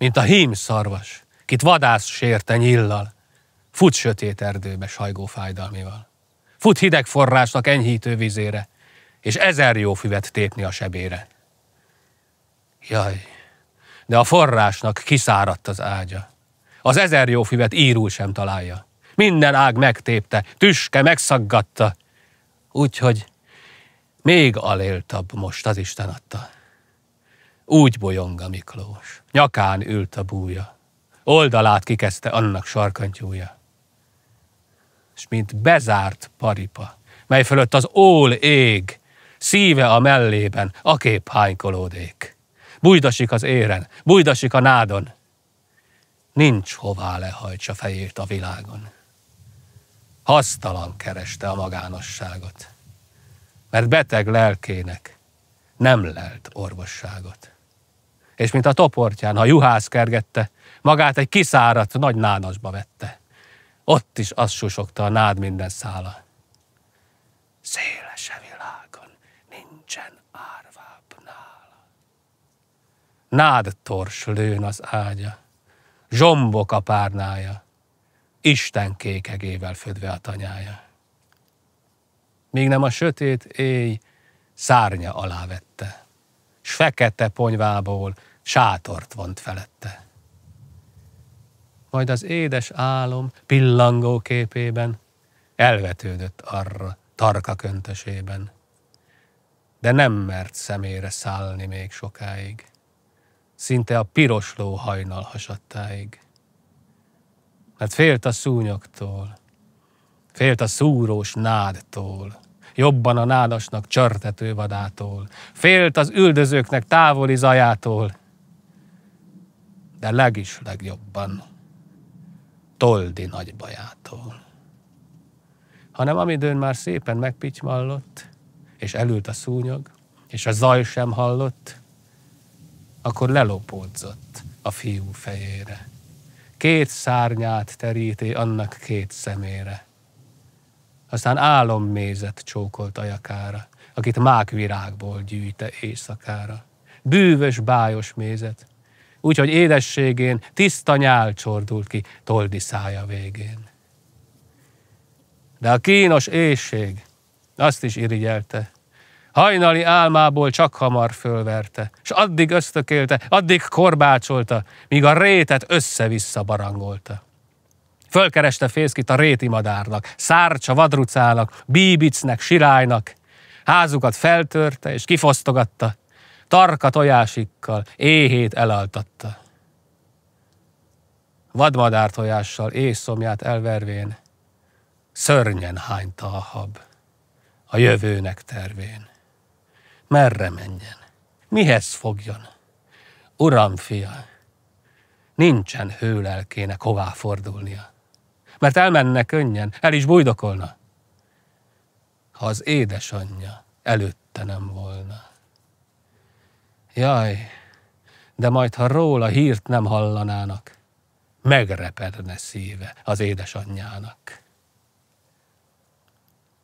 mint a hím szarvas, kit vadász sérte nyillal. Fut sötét erdőbe sajgó fájdalmival. Fut hideg forrásnak enyhítő vizére, és ezer jó füvet tépni a sebére. Jaj, de a forrásnak kiszáradt az ágya. Az ezer jó füvet írul sem találja. Minden ág megtépte, tüske megszaggatta. Úgyhogy még aléltabb most az Isten adta. Úgy bolyong a Miklós. Nyakán ült a búja. Oldalát kikezdte annak sarkantyúja. És mint bezárt paripa, mely fölött az ól ég, szíve a mellében, kép hánykolódék. Bújdasik az éren, bújdasik a nádon. Nincs hová lehajtsa fejét a világon. Hasztalan kereste a magánosságot, mert beteg lelkének nem lelt orvosságot és mint a toportján, ha juhász kergette, magát egy kiszáradt nagy nánasba vette. Ott is azt susogta a nád minden szála. Széles világon, nincsen árvább nála. Nád tors lőn az ágya, zsombok a párnája, Isten kékegével födve a tanyája. Míg nem a sötét éj szárnya alá vette fekete ponyvából sátort vont felette. Majd az édes álom pillangó képében elvetődött arra tarka köntösében, de nem mert szemére szállni még sokáig, szinte a piros ló hajnal hasadtáig. Mert félt a szúnyoktól, félt a szúrós nádtól, jobban a nádasnak csörtető vadától. Félt az üldözőknek távoli zajától, de legis legjobban Toldi bajától. Hanem amidőn már szépen megpicsmallott, és elült a szúnyog, és a zaj sem hallott, akkor lelopódzott a fiú fejére. Két szárnyát teríti annak két szemére. Aztán álommézet csókolt ajakára, akit mákvirágból gyűjte éjszakára. Bűvös, bájos mézet, úgyhogy édességén tiszta nyál csordult ki toldi szája végén. De a kínos éjség azt is irigyelte, hajnali álmából csak hamar fölverte, s addig ösztökélte, addig korbácsolta, míg a rétet össze-vissza barangolta. Fölkereste Fészkit a réti madárnak, Szárcsa vadrucának, Bíbicnek, Sirálynak. Házukat feltörte és kifosztogatta, tarka tojásikkal, éhét elaltatta. Vadmadár tojással éjszomját elvervén, szörnyen hányta a hab, a jövőnek tervén. Merre menjen? Mihez fogjon? Uram fia, nincsen hőlelkének hová fordulnia mert elmenne könnyen, el is bújdokolna. Ha az édesanyja előtte nem volna. Jaj, de majd ha róla hírt nem hallanának, megrepedne szíve az édesanyjának.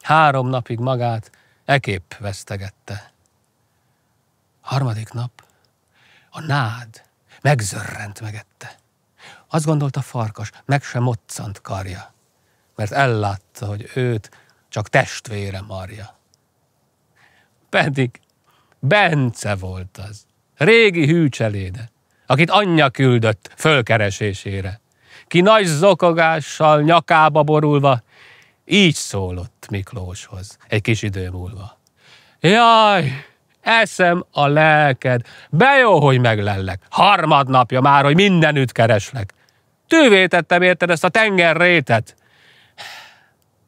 Három napig magát ekép vesztegette. Harmadik nap a nád megzörrent megette. Azt gondolta farkas, meg sem moccant karja, mert ellátta, hogy őt csak testvére marja. Pedig Bence volt az, régi hűcseléde, akit anyja küldött fölkeresésére, ki nagy zokogással nyakába borulva, így szólott Miklóshoz egy kis idő múlva. Jaj, eszem a lelked. Bejó, hogy meglellek. Harmadnapja már, hogy mindenütt kereslek. Tűvétettem érted ezt a tenger rétet.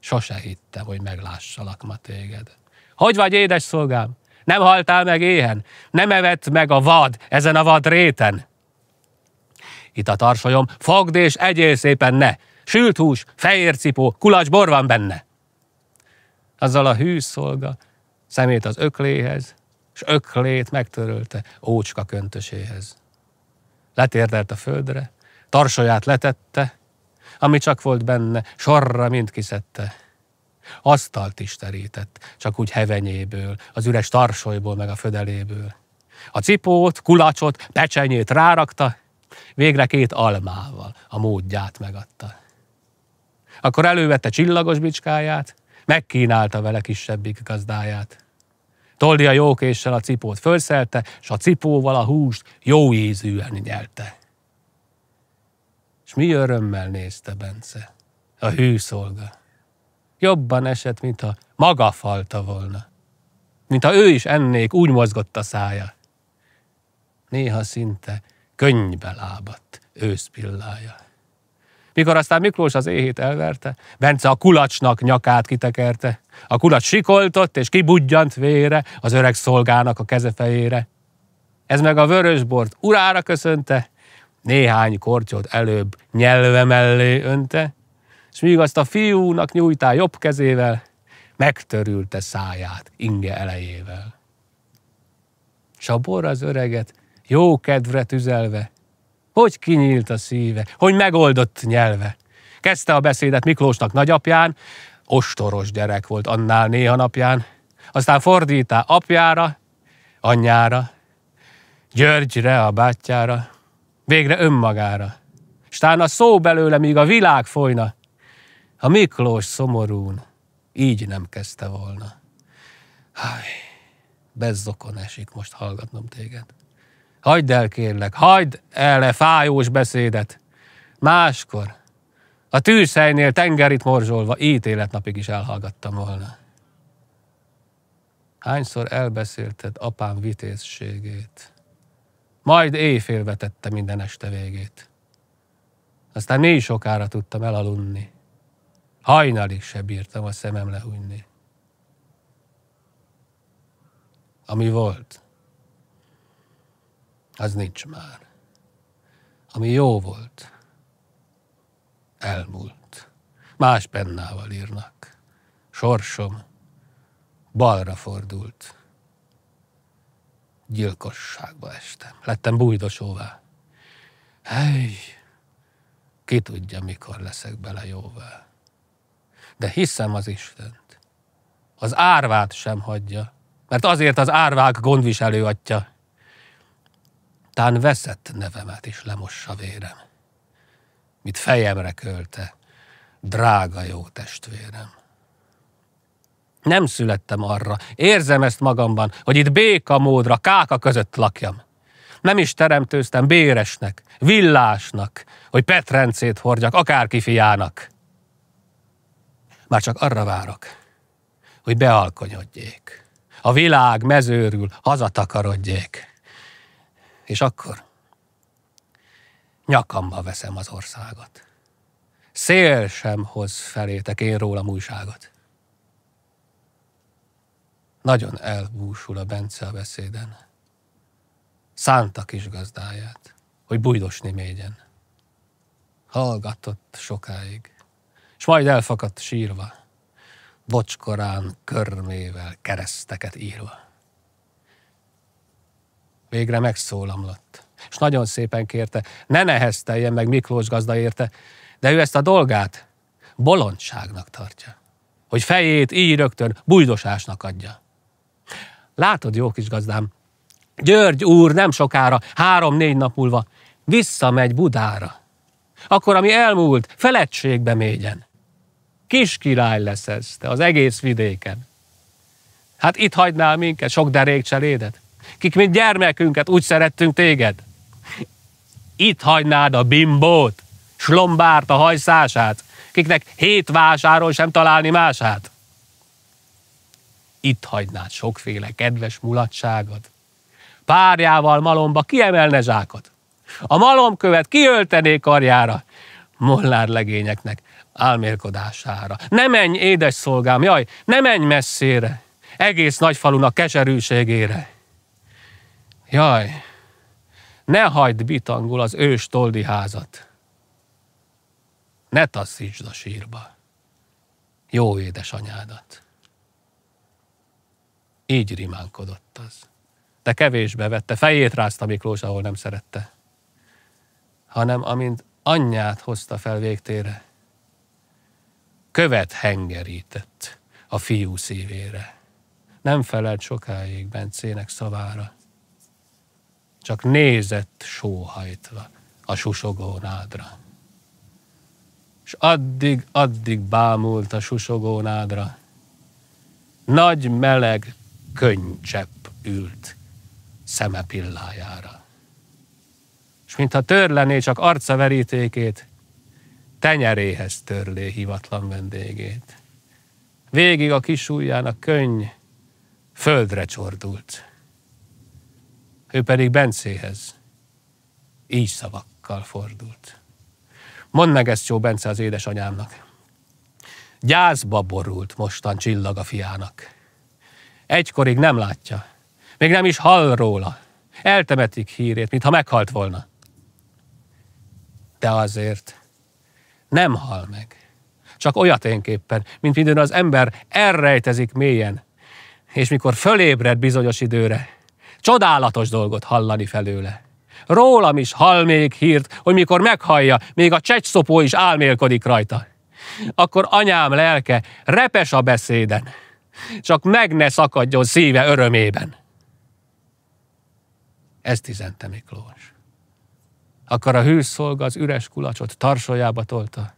Sose hittem, hogy meglássalak ma téged. Hogy vagy, édes szolgám? Nem haltál meg éhen? Nem evett meg a vad ezen a vad réten? Itt a tarsolyom, fogd és egyél szépen ne! Sült hús, fehér cipó, kulacs bor van benne! Azzal a hű szolga, szemét az ökléhez, és öklét megtörölte ócska köntöséhez. Letérdelt a földre, tarsaját letette, ami csak volt benne, sorra mind kiszedte. Asztalt is terített, csak úgy hevenyéből, az üres tarsolyból meg a födeléből. A cipót, kulacsot, pecsenyét rárakta, végre két almával a módját megadta. Akkor elővette csillagos bicskáját, megkínálta vele kisebbik gazdáját. Toldi a jókéssel a cipót fölszelte, és a cipóval a húst jó ízűen nyelte. És mi örömmel nézte Bence, a hűszolga. Jobban esett, mintha maga falta volna. Mintha ő is ennék, úgy mozgott a szája. Néha szinte könnybe lábadt őszpillája. Mikor aztán Miklós az éhét elverte, Bence a kulacsnak nyakát kitekerte. A kulacs sikoltott és kibudjant vére az öreg szolgának a kezefejére. Ez meg a vörösbort urára köszönte, néhány kortyot előbb nyelve mellé önte, és míg azt a fiúnak nyújtá jobb kezével, megtörülte száját inge elejével. Sabor az öreget, jó kedvre tüzelve, hogy kinyílt a szíve, hogy megoldott nyelve. Kezdte a beszédet Miklósnak nagyapján, ostoros gyerek volt annál néha napján, aztán fordítá apjára, anyjára, Györgyre, a bátyjára, végre önmagára. Stán a szó belőle, míg a világ folyna. A Miklós szomorún így nem kezdte volna. Háj, bezzokon esik most hallgatnom téged. Hagyd el, kérlek, hagyd el -e fájós beszédet. Máskor, a tűzhelynél tengerit morzsolva ítéletnapig is elhallgattam volna. Hányszor elbeszélted apám vitézségét, majd éjfél vetette minden este végét. Aztán négy sokára tudtam elaludni, hajnalig se bírtam a szemem lehújni. Ami volt – az nincs már. Ami jó volt, elmúlt. Más pennával írnak. Sorsom balra fordult. Gyilkosságba estem. Lettem bújdosóvá. Hely, ki tudja, mikor leszek bele jóvá. De hiszem az Istent. Az árvát sem hagyja, mert azért az árvák gondviselő atya. Tán veszett nevemet is lemossa vérem, mit fejemre költe, drága jó testvérem. Nem születtem arra, érzem ezt magamban, hogy itt béka módra, káka között lakjam. Nem is teremtőztem béresnek, villásnak, hogy petrencét hordjak akárki fiának. Már csak arra várok, hogy bealkonyodjék. A világ mezőrül hazatakarodjék. És akkor nyakamba veszem az országot. Szél sem hoz felétek én rólam újságot. Nagyon elbúsul a Bence a beszéden. Szánta kis gazdáját, hogy bujdosni mégyen. Hallgatott sokáig, és majd elfakadt sírva, bocskorán körmével kereszteket írva végre megszólamlott. És nagyon szépen kérte, ne nehezteljen meg Miklós gazda érte, de ő ezt a dolgát bolondságnak tartja. Hogy fejét így rögtön bujdosásnak adja. Látod, jó kis gazdám, György úr nem sokára, három-négy nap múlva visszamegy Budára. Akkor, ami elmúlt, feledtségbe mégyen. Kis király lesz ez, te az egész vidéken. Hát itt hagynál minket, sok derék cselédet? kik mint gyermekünket úgy szerettünk téged. Itt hagynád a bimbót, slombárt a hajszását, kiknek hét vásáról sem találni mását. Itt hagynád sokféle kedves mulatságod. Párjával malomba kiemelne zsákot. A malomkövet kiöltené karjára, mollár legényeknek álmélkodására. Ne menj, édes szolgám, jaj, ne menj messzére, egész nagyfalunak keserűségére. Jaj, ne hagyd bitangul az ős toldi házat. Ne taszítsd a sírba. Jó édesanyádat. Így rimánkodott az. De kevésbe vette, fejét rázta Miklós, ahol nem szerette. Hanem amint anyját hozta fel végtére, követ hengerített a fiú szívére. Nem felelt sokáig Bencének szavára csak nézett sóhajtva a susogó nádra. És addig, addig bámult a susogó nádra. Nagy meleg könycsepp ült szeme pillájára. És mintha törlené csak arca verítékét, tenyeréhez törlé hivatlan vendégét. Végig a kis ujján a könny földre csordult ő pedig Bencéhez. Így szavakkal fordult. Mondd meg ezt, jó Bence, az édesanyámnak. Gyászba borult mostan csillag a fiának. Egykorig nem látja, még nem is hall róla. Eltemetik hírét, mintha meghalt volna. De azért nem hal meg. Csak olyat mint minden az ember elrejtezik mélyen, és mikor fölébred bizonyos időre, Csodálatos dolgot hallani felőle. Rólam is hall még hírt, hogy mikor meghallja, még a csecsszopó is álmélkodik rajta. Akkor anyám lelke repes a beszéden, csak meg ne szakadjon szíve örömében. Ezt tizente Miklós. Akkor a hűs az üres kulacsot tarsolyába tolta.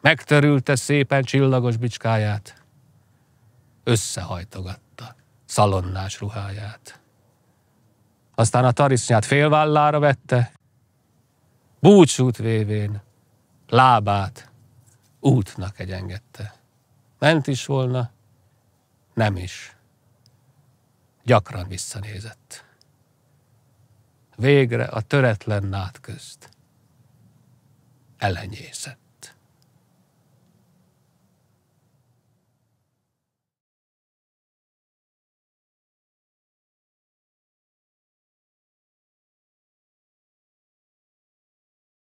Megtörülte szépen csillagos bicskáját. Összehajtogatta szalonnás ruháját aztán a tarisznyát félvállára vette, búcsút vévén lábát útnak egyengedte. Ment is volna, nem is. Gyakran visszanézett. Végre a töretlen nád közt elenyészett.